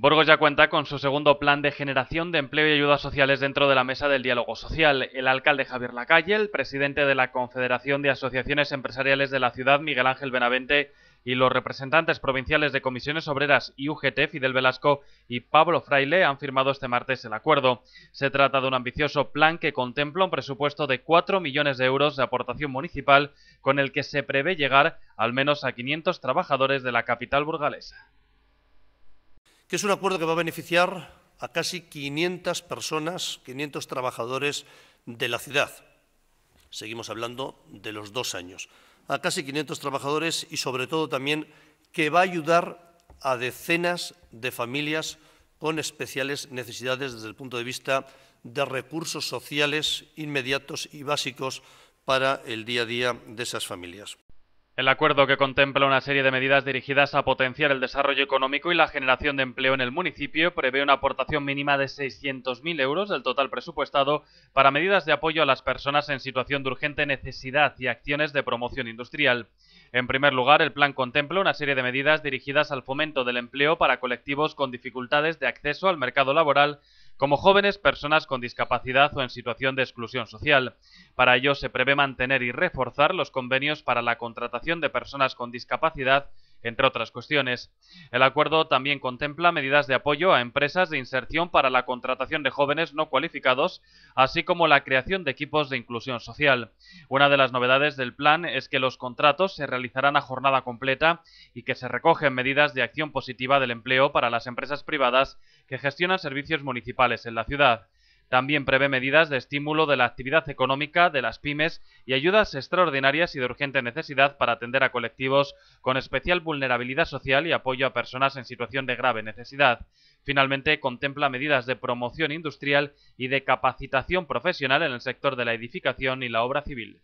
Burgos ya cuenta con su segundo plan de generación de empleo y ayudas sociales dentro de la mesa del diálogo social. El alcalde Javier Lacalle, el presidente de la Confederación de Asociaciones Empresariales de la ciudad, Miguel Ángel Benavente, y los representantes provinciales de comisiones obreras y UGT, Fidel Velasco y Pablo Fraile, han firmado este martes el acuerdo. Se trata de un ambicioso plan que contempla un presupuesto de 4 millones de euros de aportación municipal, con el que se prevé llegar al menos a 500 trabajadores de la capital burgalesa que es un acuerdo que va a beneficiar a casi 500 personas, 500 trabajadores de la ciudad. Seguimos hablando de los dos años. A casi 500 trabajadores y sobre todo también que va a ayudar a decenas de familias con especiales necesidades desde el punto de vista de recursos sociales inmediatos y básicos para el día a día de esas familias. El acuerdo que contempla una serie de medidas dirigidas a potenciar el desarrollo económico y la generación de empleo en el municipio prevé una aportación mínima de 600.000 euros del total presupuestado para medidas de apoyo a las personas en situación de urgente necesidad y acciones de promoción industrial. En primer lugar, el plan contempla una serie de medidas dirigidas al fomento del empleo para colectivos con dificultades de acceso al mercado laboral como jóvenes, personas con discapacidad o en situación de exclusión social. Para ello se prevé mantener y reforzar los convenios para la contratación de personas con discapacidad entre otras cuestiones. El acuerdo también contempla medidas de apoyo a empresas de inserción para la contratación de jóvenes no cualificados, así como la creación de equipos de inclusión social. Una de las novedades del plan es que los contratos se realizarán a jornada completa y que se recogen medidas de acción positiva del empleo para las empresas privadas que gestionan servicios municipales en la ciudad. También prevé medidas de estímulo de la actividad económica de las pymes y ayudas extraordinarias y de urgente necesidad para atender a colectivos con especial vulnerabilidad social y apoyo a personas en situación de grave necesidad. Finalmente, contempla medidas de promoción industrial y de capacitación profesional en el sector de la edificación y la obra civil.